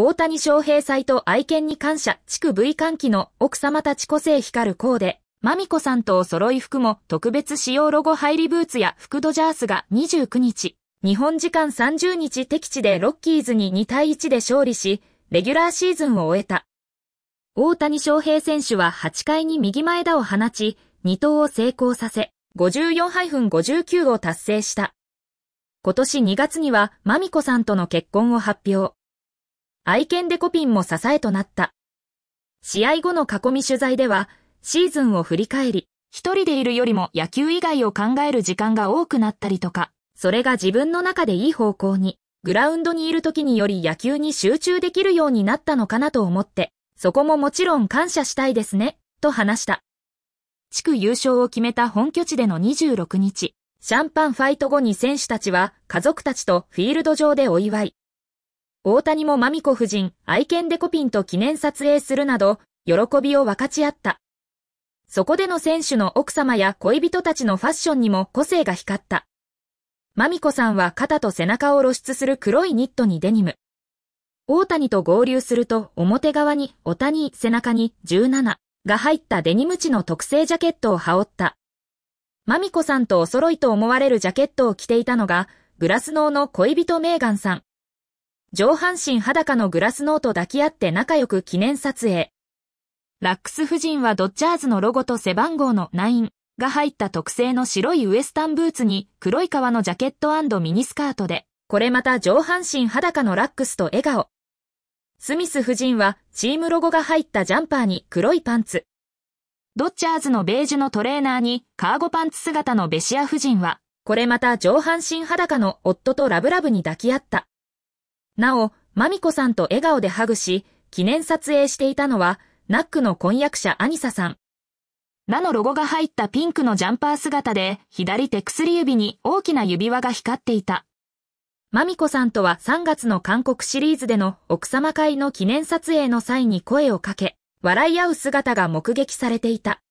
大谷翔平祭と愛犬に感謝、地区 V 歓喜の奥様たち個性光るコーデ、マミコさんとお揃い服も特別仕様ロゴ入りブーツや服ドジャースが29日、日本時間30日敵地でロッキーズに2対1で勝利し、レギュラーシーズンを終えた。大谷翔平選手は8回に右前田を放ち、2投を成功させ、54-59を達成した。今年2月には、マミコさんとの結婚を発表。愛犬デコピンも支えとなった。試合後の囲み取材では、シーズンを振り返り、一人でいるよりも野球以外を考える時間が多くなったりとか、それが自分の中でいい方向に、グラウンドにいる時により野球に集中できるようになったのかなと思って、そこももちろん感謝したいですね、と話した。地区優勝を決めた本拠地での26日、シャンパンファイト後に選手たちは家族たちとフィールド上でお祝い、大谷もマミコ夫人、愛犬デコピンと記念撮影するなど、喜びを分かち合った。そこでの選手の奥様や恋人たちのファッションにも個性が光った。マミコさんは肩と背中を露出する黒いニットにデニム。大谷と合流すると表側にお谷背中に17が入ったデニム地の特製ジャケットを羽織った。マミコさんとお揃いと思われるジャケットを着ていたのが、グラスノーの恋人メーガンさん。上半身裸のグラスノート抱き合って仲良く記念撮影。ラックス夫人はドッジャーズのロゴと背番号の9が入った特製の白いウエスタンブーツに黒い革のジャケットミニスカートで、これまた上半身裸のラックスと笑顔。スミス夫人はチームロゴが入ったジャンパーに黒いパンツ。ドッジャーズのベージュのトレーナーにカーゴパンツ姿のベシア夫人は、これまた上半身裸の夫とラブラブに抱き合った。なお、マミコさんと笑顔でハグし、記念撮影していたのは、ナックの婚約者アニサさん。ラのロゴが入ったピンクのジャンパー姿で、左手薬指に大きな指輪が光っていた。マミコさんとは3月の韓国シリーズでの奥様会の記念撮影の際に声をかけ、笑い合う姿が目撃されていた。